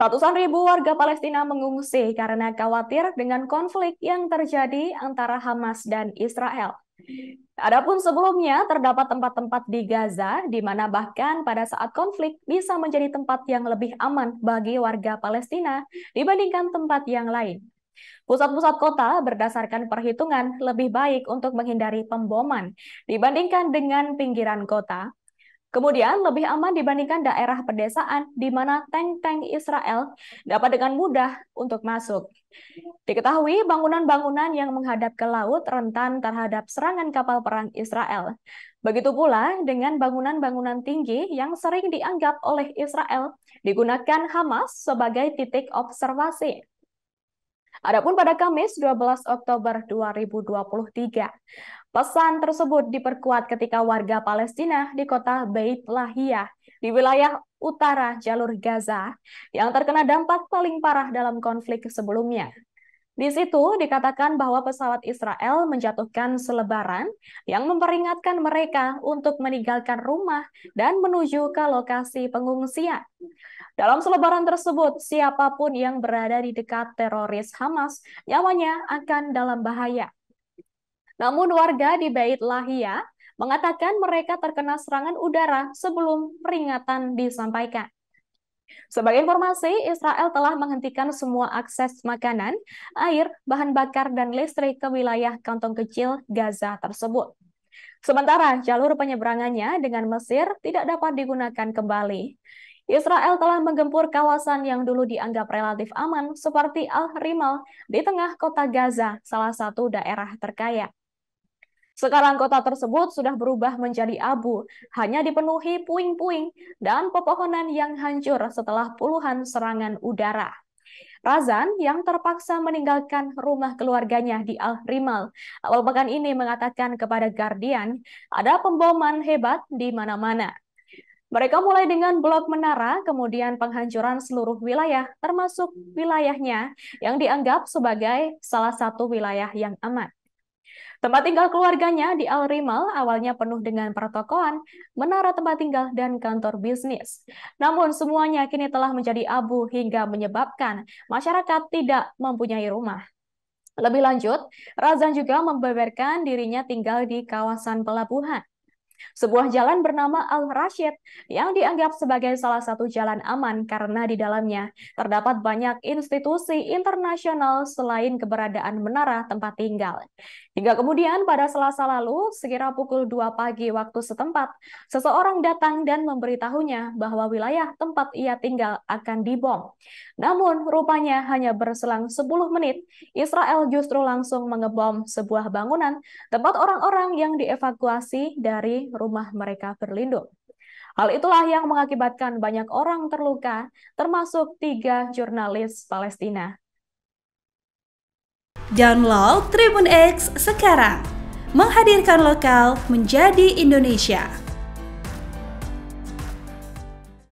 Ratusan ribu warga Palestina mengungsi karena khawatir dengan konflik yang terjadi antara Hamas dan Israel. Adapun sebelumnya, terdapat tempat-tempat di Gaza di mana bahkan pada saat konflik bisa menjadi tempat yang lebih aman bagi warga Palestina dibandingkan tempat yang lain. Pusat-pusat kota berdasarkan perhitungan lebih baik untuk menghindari pemboman dibandingkan dengan pinggiran kota Kemudian, lebih aman dibandingkan daerah pedesaan di mana tank-tank Israel dapat dengan mudah untuk masuk. Diketahui, bangunan-bangunan yang menghadap ke laut rentan terhadap serangan kapal perang Israel. Begitu pula dengan bangunan-bangunan tinggi yang sering dianggap oleh Israel digunakan Hamas sebagai titik observasi. Adapun pada Kamis 12 Oktober 2023, Pesan tersebut diperkuat ketika warga Palestina di kota Beit Lahia di wilayah utara jalur Gaza yang terkena dampak paling parah dalam konflik sebelumnya. Di situ dikatakan bahwa pesawat Israel menjatuhkan selebaran yang memperingatkan mereka untuk meninggalkan rumah dan menuju ke lokasi pengungsian. Dalam selebaran tersebut, siapapun yang berada di dekat teroris Hamas nyawanya akan dalam bahaya. Namun warga di Bait Lahia mengatakan mereka terkena serangan udara sebelum peringatan disampaikan. Sebagai informasi, Israel telah menghentikan semua akses makanan, air, bahan bakar, dan listrik ke wilayah kantong kecil Gaza tersebut. Sementara jalur penyeberangannya dengan Mesir tidak dapat digunakan kembali. Israel telah menggempur kawasan yang dulu dianggap relatif aman seperti Al-Rimal di tengah kota Gaza, salah satu daerah terkaya. Sekarang kota tersebut sudah berubah menjadi abu, hanya dipenuhi puing-puing dan pepohonan yang hancur setelah puluhan serangan udara. Razan yang terpaksa meninggalkan rumah keluarganya di Al Rimal awal pekan ini mengatakan kepada Guardian ada pemboman hebat di mana-mana. Mereka mulai dengan blok menara, kemudian penghancuran seluruh wilayah, termasuk wilayahnya yang dianggap sebagai salah satu wilayah yang aman. Tempat tinggal keluarganya di Al Rimal awalnya penuh dengan pertokoan, menara tempat tinggal, dan kantor bisnis. Namun semuanya kini telah menjadi abu hingga menyebabkan masyarakat tidak mempunyai rumah. Lebih lanjut, Razan juga membeberkan dirinya tinggal di kawasan pelabuhan sebuah jalan bernama Al-Rashid yang dianggap sebagai salah satu jalan aman karena di dalamnya terdapat banyak institusi internasional selain keberadaan menara tempat tinggal. Hingga kemudian pada Selasa lalu, sekira pukul 2 pagi waktu setempat, seseorang datang dan memberitahunya bahwa wilayah tempat ia tinggal akan dibom. Namun, rupanya hanya berselang 10 menit, Israel justru langsung mengebom sebuah bangunan tempat orang-orang yang dievakuasi dari rumah mereka berlindung. Hal itulah yang mengakibatkan banyak orang terluka, termasuk tiga jurnalis Palestina. Download Tribun X sekarang, menghadirkan lokal menjadi Indonesia.